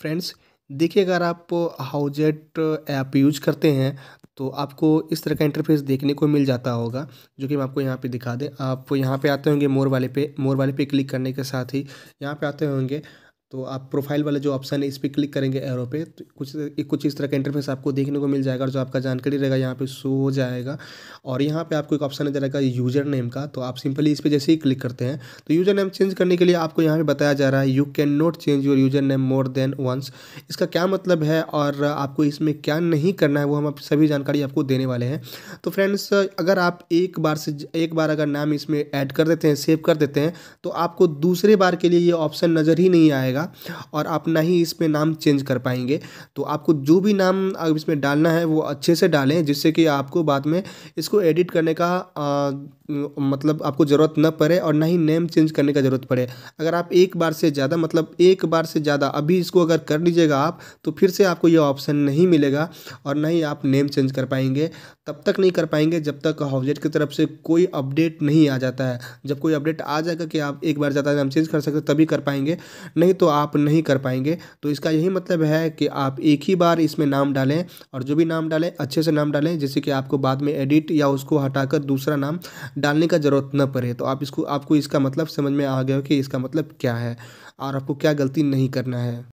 friends देखिए अगर आप हाउजेट ऐप यूज करते हैं तो आपको इस तरह का इंटरफेस देखने को मिल जाता होगा जो कि मैं आपको यहाँ पे दिखा दें आप यहाँ पे आते होंगे मोर वाले पे मोर वाले पे क्लिक करने के साथ ही यहाँ पे आते होंगे तो आप प्रोफाइल वाला जो ऑप्शन है इस पर क्लिक करेंगे एरो पे तो कुछ कुछ इस तरह का इंटरफेस आपको देखने को मिल जाएगा और जो आपका जानकारी रहेगा यहाँ पे शो हो जाएगा और यहाँ पे आपको एक ऑप्शन नजर आएगा यूज़र नेम का तो आप सिंपली इस पर जैसे ही क्लिक करते हैं तो यूज़र नेम चेंज करने के लिए आपको यहाँ पर बताया जा रहा है you can not change your user name more than once इसका क्या मतलब है और आपको इसमें क्या नहीं करना है वो हम सभी जानकारी आपको देने वाले हैं तो फ्रेंड्स अगर आप एक बार से एक बार अगर नाम इसमें ऐड कर देते हैं सेव कर देते हैं तो आपको दूसरे बार के लिए ये ऑप्शन नज़र ही नहीं आएगा जाएगा और आप ना ही इसमें नाम चेंज कर पाएंगे तो आपको जो भी नाम अब इसमें डालना है वो अच्छे से डालें जिससे कि आपको बाद में इसको एडिट करने का आ, मतलब आपको ज़रूरत न पड़े और ना ही नेम चेंज करने का ज़रूरत पड़े अगर आप एक बार से ज़्यादा मतलब एक बार से ज़्यादा अभी इसको अगर कर लीजिएगा आप तो फिर से आपको ये ऑप्शन नहीं मिलेगा और ना ही आप नेम चेंज कर पाएंगे तब तक नहीं कर पाएंगे जब तक हाउजेट की तरफ से कोई अपडेट नहीं आ जाता है जब कोई अपडेट आ जाएगा कि आप एक बार ज़्यादा नाम चेंज कर सकते तभी कर पाएंगे नहीं तो तो आप नहीं कर पाएंगे तो इसका यही मतलब है कि आप एक ही बार इसमें नाम डालें और जो भी नाम डालें अच्छे से नाम डालें जैसे कि आपको बाद में एडिट या उसको हटाकर दूसरा नाम डालने का ज़रूरत न पड़े तो आप इसको आपको इसका मतलब समझ में आ गया कि इसका मतलब क्या है और आपको क्या गलती नहीं करना है